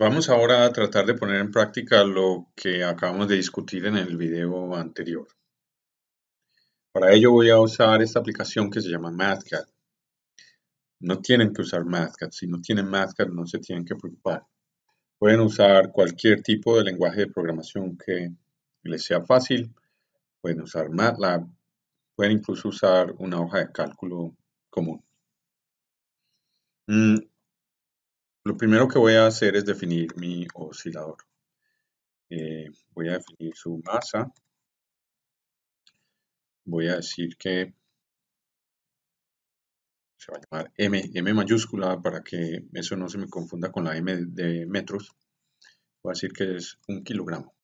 Vamos ahora a tratar de poner en práctica lo que acabamos de discutir en el video anterior. Para ello voy a usar esta aplicación que se llama MathCat. No tienen que usar MathCat. Si no tienen MathCat no se tienen que preocupar. Pueden usar cualquier tipo de lenguaje de programación que les sea fácil. Pueden usar MATLAB. Pueden incluso usar una hoja de cálculo común. Mm, lo primero que voy a hacer es definir mi oscilador. Eh, voy a definir su masa. Voy a decir que se va a llamar M, M mayúscula para que eso no se me confunda con la M de metros. Voy a decir que es un kilogramo.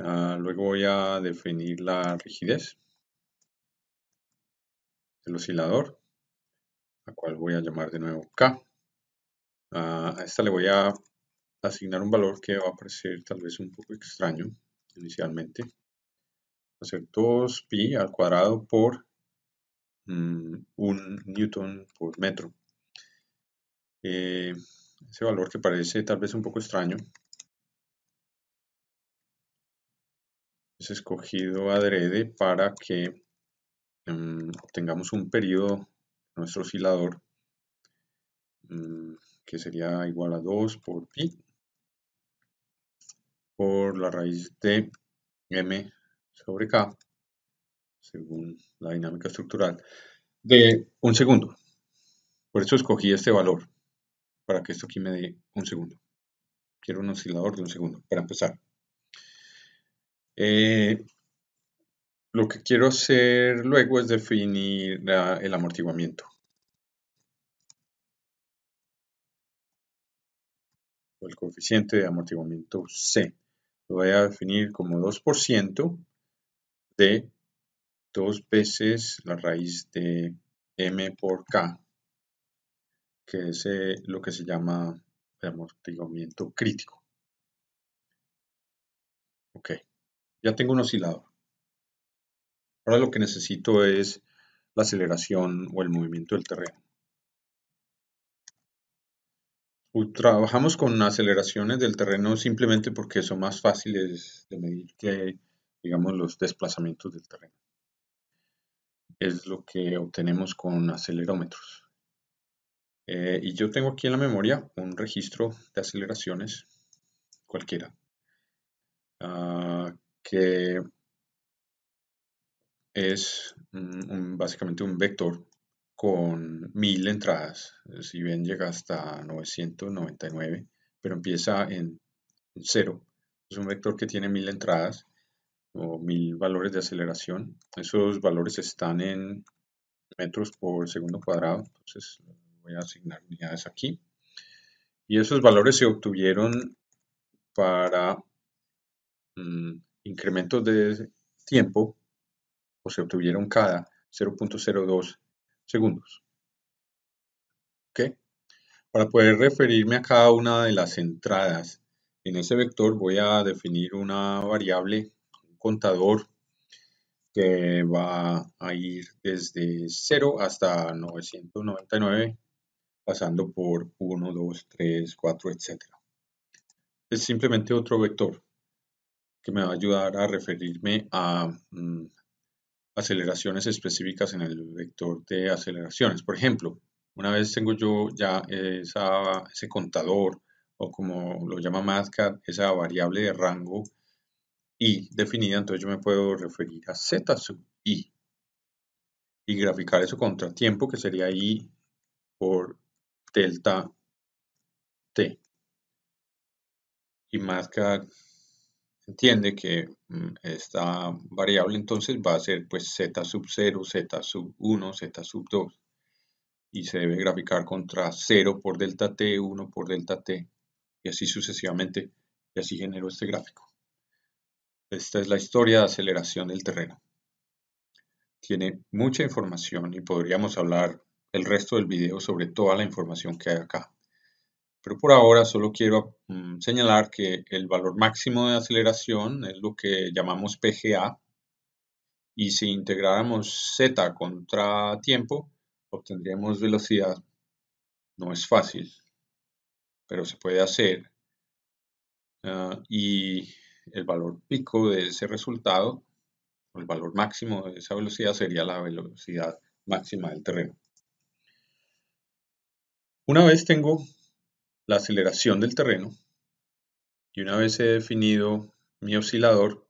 Ah, luego voy a definir la rigidez del oscilador, la cual voy a llamar de nuevo K a esta le voy a asignar un valor que va a parecer tal vez un poco extraño inicialmente. Va a ser 2pi al cuadrado por 1 mm, un newton por metro. Eh, ese valor que parece tal vez un poco extraño es escogido adrede para que tengamos mm, obtengamos un periodo nuestro oscilador mm, que sería igual a 2 por pi por la raíz de m sobre k, según la dinámica estructural, de un segundo. Por eso escogí este valor, para que esto aquí me dé un segundo. Quiero un oscilador de un segundo, para empezar. Eh, lo que quiero hacer luego es definir el amortiguamiento. el coeficiente de amortiguamiento C. Lo voy a definir como 2% de dos veces la raíz de m por k, que es eh, lo que se llama amortiguamiento crítico. Ok, ya tengo un oscilador. Ahora lo que necesito es la aceleración o el movimiento del terreno. trabajamos con aceleraciones del terreno simplemente porque son más fáciles de medir que, digamos, los desplazamientos del terreno. Es lo que obtenemos con acelerómetros. Eh, y yo tengo aquí en la memoria un registro de aceleraciones cualquiera ah, que es mm, básicamente un vector con 1000 entradas, si bien llega hasta 999, pero empieza en 0. Es un vector que tiene 1000 entradas o 1000 valores de aceleración. Esos valores están en metros por segundo cuadrado, entonces voy a asignar unidades aquí. Y esos valores se obtuvieron para mm, incrementos de tiempo, o se obtuvieron cada 0.02 segundos. ¿Ok? Para poder referirme a cada una de las entradas en ese vector voy a definir una variable, un contador, que va a ir desde 0 hasta 999, pasando por 1, 2, 3, 4, etcétera Es simplemente otro vector que me va a ayudar a referirme a mm, aceleraciones específicas en el vector de aceleraciones. Por ejemplo, una vez tengo yo ya ese contador o como lo llama MATCAD, esa variable de rango i definida, entonces yo me puedo referir a z sub i y graficar eso contratiempo que sería i por delta t. Y MATCAD entiende que mm, esta variable entonces va a ser pues z sub 0, z sub 1, z sub 2 y se debe graficar contra 0 por delta t, 1 por delta t y así sucesivamente y así genero este gráfico. Esta es la historia de aceleración del terreno. Tiene mucha información y podríamos hablar el resto del video sobre toda la información que hay acá pero por ahora solo quiero mm, señalar que el valor máximo de aceleración es lo que llamamos PGA y si integráramos Z contra tiempo obtendríamos velocidad. No es fácil, pero se puede hacer. Ah, y el valor pico de ese resultado, o el valor máximo de esa velocidad sería la velocidad máxima del terreno. Una vez tengo la aceleración del terreno y una vez he definido mi oscilador,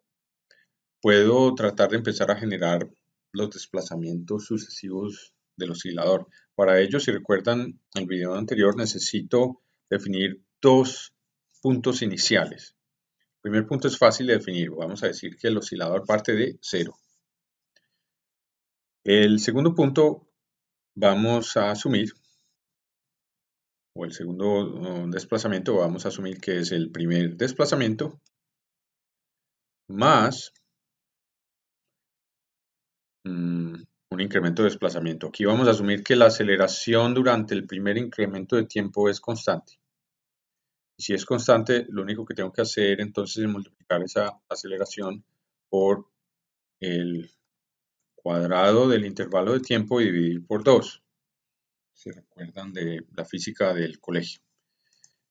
puedo tratar de empezar a generar los desplazamientos sucesivos del oscilador. Para ello, si recuerdan el video anterior, necesito definir dos puntos iniciales. El primer punto es fácil de definir. Vamos a decir que el oscilador parte de cero. El segundo punto vamos a asumir o el segundo uh, desplazamiento, vamos a asumir que es el primer desplazamiento, más mm, un incremento de desplazamiento. Aquí vamos a asumir que la aceleración durante el primer incremento de tiempo es constante. Y si es constante, lo único que tengo que hacer entonces es multiplicar esa aceleración por el cuadrado del intervalo de tiempo y dividir por 2 si recuerdan, de la física del colegio.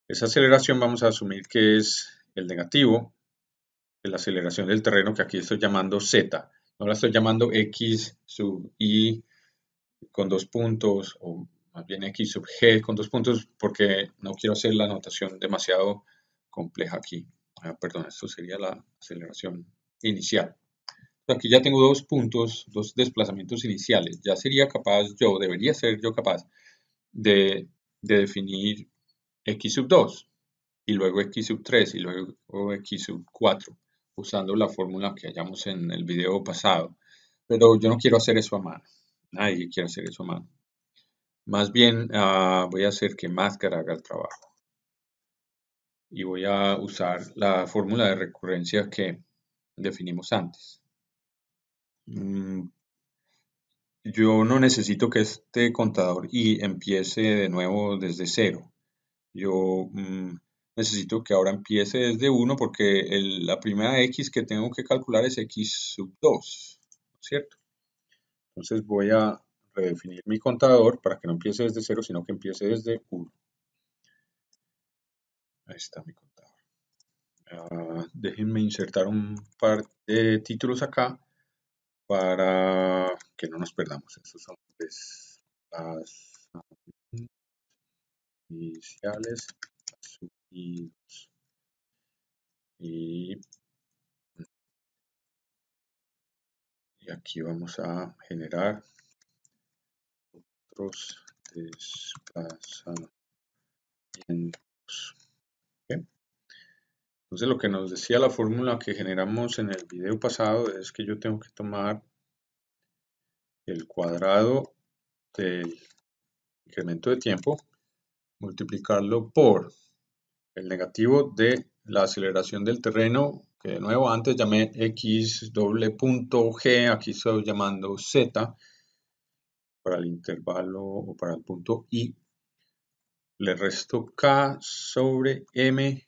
Esa aceleración vamos a asumir que es el negativo de la aceleración del terreno, que aquí estoy llamando z. No la estoy llamando x sub i con dos puntos, o más bien x sub g con dos puntos, porque no quiero hacer la notación demasiado compleja aquí. Ah, perdón, esto sería la aceleración inicial. Aquí ya tengo dos puntos, dos desplazamientos iniciales. Ya sería capaz yo, debería ser yo capaz de, definir x sub 2 y luego x sub 3 y luego x sub 4 usando la fórmula que hallamos en el video pasado. Pero yo no quiero hacer eso a mano. Nadie quiere hacer eso a mano. Más bien ah, voy a hacer que Máscara haga el trabajo. Y voy a usar la fórmula de recurrencia que definimos antes. Mm, yo no necesito que este contador y empiece de nuevo desde cero. Yo mm, necesito que ahora empiece desde 1 porque la primera x que tengo que calcular es x sub 2, ¿cierto? Entonces voy a redefinir mi contador para que no empiece desde 0, sino que empiece desde 1. Ahí está mi contador. Ah, déjenme insertar un par de títulos acá para que no nos perdamos. Esos son pues, las iniciales asumidos. Y, y aquí vamos a generar otros desplazamientos. Entonces lo que nos decía la fórmula que generamos en el video pasado es que yo tengo que tomar el cuadrado del incremento de tiempo, multiplicarlo por el negativo de la aceleración del terreno, que de nuevo antes llamé x doble punto g, aquí estoy llamando z, para el intervalo o para el punto i, le resto k sobre m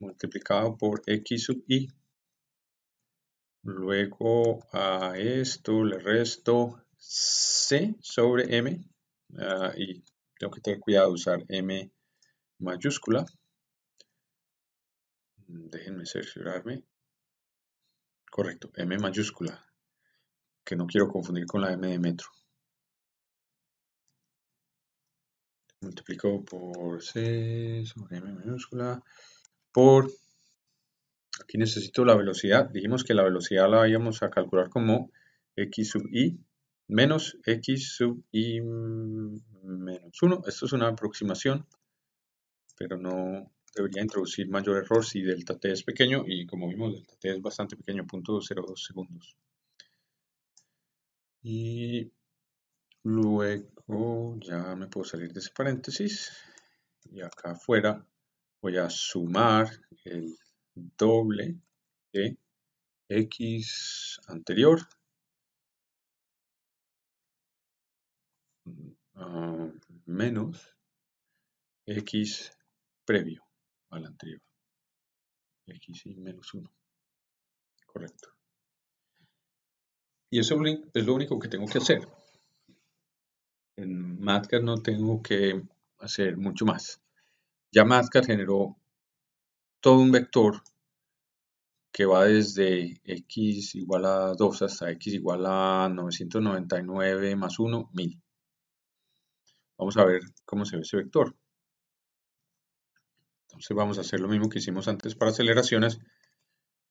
multiplicado por x sub i. Luego a esto le resto c sobre m ah, y tengo que tener cuidado de usar m mayúscula. Déjenme cerciorarme. Correcto, m mayúscula, que no quiero confundir con la m de metro. Multiplico por c sobre m mayúscula por... Aquí necesito la velocidad. Dijimos que la velocidad la íbamos a calcular como x sub i menos x sub i menos 1. Esto es una aproximación, pero no debería introducir mayor error si delta t es pequeño y como vimos delta t es bastante pequeño, 0.02 segundos. Y luego ya me puedo salir de ese paréntesis y acá afuera voy a sumar el doble de x anterior mm, ah, menos x previo al anterior. x y menos 1. Correcto. Y eso es lo único que tengo que hacer. En MATCAD no tengo que hacer mucho más que generó todo un vector que va desde x igual a 2 hasta x igual a 999 más 1, 1000. Vamos a ver cómo se ve ese vector. Entonces vamos a hacer lo mismo que hicimos antes para aceleraciones.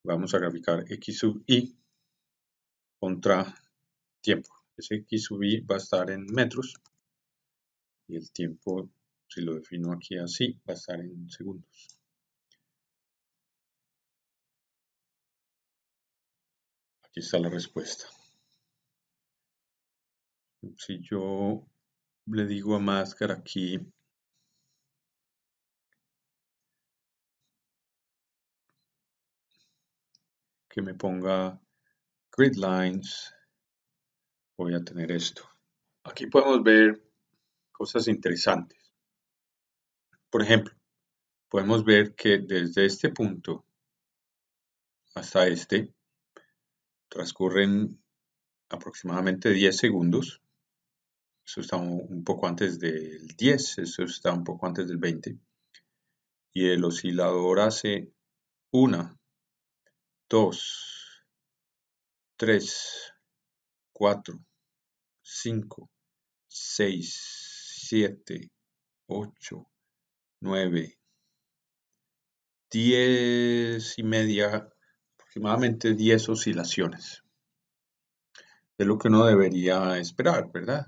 Vamos a graficar x sub i contra tiempo. Ese x sub i va a estar en metros y el tiempo si lo defino aquí así, va a estar en segundos. Aquí está la respuesta. Si yo le digo a máscara aquí, que me ponga grid lines, voy a tener esto. Aquí podemos ver cosas interesantes. Por ejemplo, podemos ver que desde este punto hasta este transcurren aproximadamente 10 segundos. Eso está un poco antes del 10, eso está un poco antes del 20. Y el oscilador hace 1, 2, 3, 4, 5, 6, 7, 8, 9, 10 y media, aproximadamente 10 oscilaciones. Es lo que uno debería esperar, ¿verdad?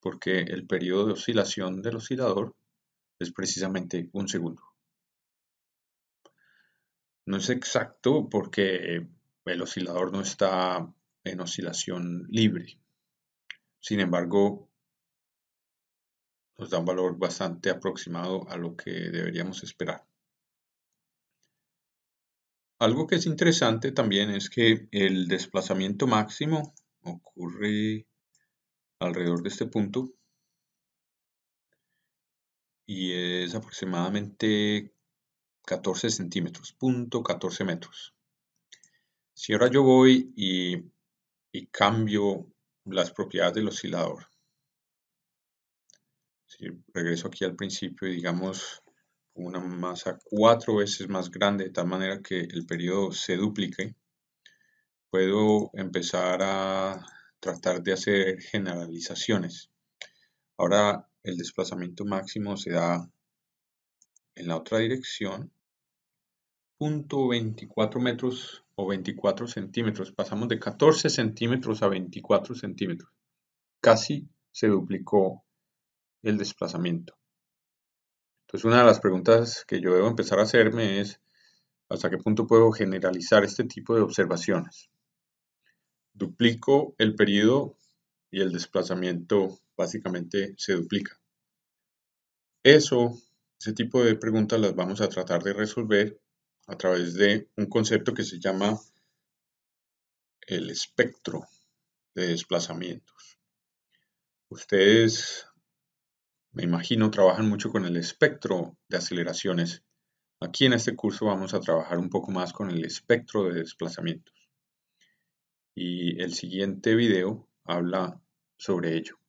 Porque el periodo de oscilación del oscilador es precisamente un segundo. No es exacto porque el oscilador no está en oscilación libre. Sin embargo, nos da un valor bastante aproximado a lo que deberíamos esperar. Algo que es interesante también es que el desplazamiento máximo ocurre alrededor de este punto y es aproximadamente 14 centímetros, punto 14 metros. Si ahora yo voy y, y cambio las propiedades del oscilador, si regreso aquí al principio y digamos una masa cuatro veces más grande, de tal manera que el periodo se duplique, puedo empezar a tratar de hacer generalizaciones. Ahora el desplazamiento máximo se da en la otra dirección, punto 24 metros o 24 centímetros. Pasamos de 14 centímetros a 24 centímetros. Casi se duplicó el desplazamiento. Entonces, una de las preguntas que yo debo empezar a hacerme es, ¿hasta qué punto puedo generalizar este tipo de observaciones? Duplico el periodo y el desplazamiento básicamente se duplica. Eso, ese tipo de preguntas las vamos a tratar de resolver a través de un concepto que se llama el espectro de desplazamientos. Ustedes me imagino, trabajan mucho con el espectro de aceleraciones. Aquí en este curso vamos a trabajar un poco más con el espectro de desplazamientos. Y el siguiente video habla sobre ello.